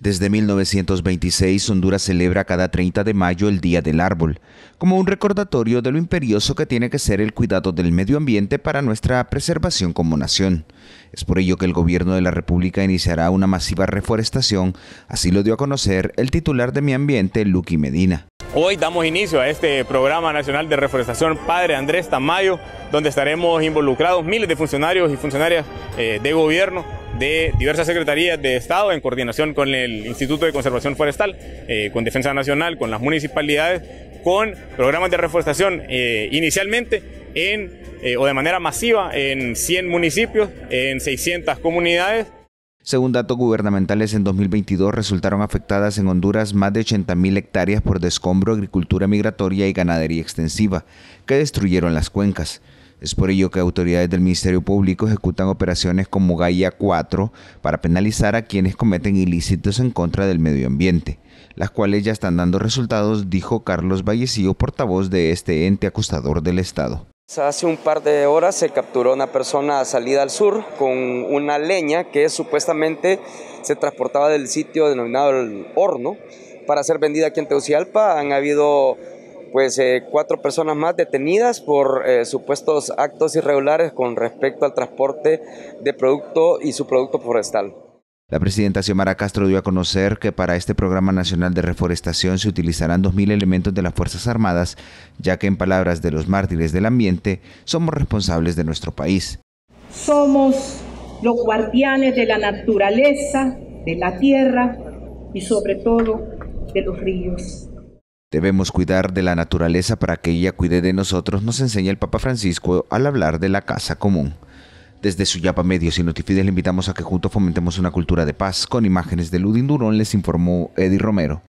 Desde 1926, Honduras celebra cada 30 de mayo el Día del Árbol, como un recordatorio de lo imperioso que tiene que ser el cuidado del medio ambiente para nuestra preservación como nación. Es por ello que el gobierno de la República iniciará una masiva reforestación, así lo dio a conocer el titular de Mi Ambiente, Lucky Medina. Hoy damos inicio a este programa nacional de reforestación Padre Andrés Tamayo, donde estaremos involucrados miles de funcionarios y funcionarias eh, de gobierno de diversas secretarías de Estado en coordinación con el Instituto de Conservación Forestal, eh, con Defensa Nacional, con las municipalidades, con programas de reforestación eh, inicialmente en, eh, o de manera masiva en 100 municipios, en 600 comunidades. Según datos gubernamentales, en 2022 resultaron afectadas en Honduras más de 80.000 hectáreas por descombro, agricultura migratoria y ganadería extensiva, que destruyeron las cuencas. Es por ello que autoridades del Ministerio Público ejecutan operaciones como Gaia 4 para penalizar a quienes cometen ilícitos en contra del medio ambiente, las cuales ya están dando resultados, dijo Carlos Vallecillo, portavoz de este ente acusador del Estado. Hace un par de horas se capturó una persona a salida al sur con una leña que supuestamente se transportaba del sitio denominado el horno para ser vendida aquí en Teucialpa. Han habido pues eh, cuatro personas más detenidas por eh, supuestos actos irregulares con respecto al transporte de producto y su producto forestal. La presidenta Xiomara Castro dio a conocer que para este Programa Nacional de Reforestación se utilizarán 2.000 elementos de las Fuerzas Armadas, ya que en palabras de los mártires del ambiente, somos responsables de nuestro país. Somos los guardianes de la naturaleza, de la tierra y sobre todo de los ríos. Debemos cuidar de la naturaleza para que ella cuide de nosotros, nos enseña el Papa Francisco al hablar de la casa común. Desde su yapa Medios y Notifides le invitamos a que juntos fomentemos una cultura de paz. Con imágenes de Ludin Durón les informó Eddie Romero.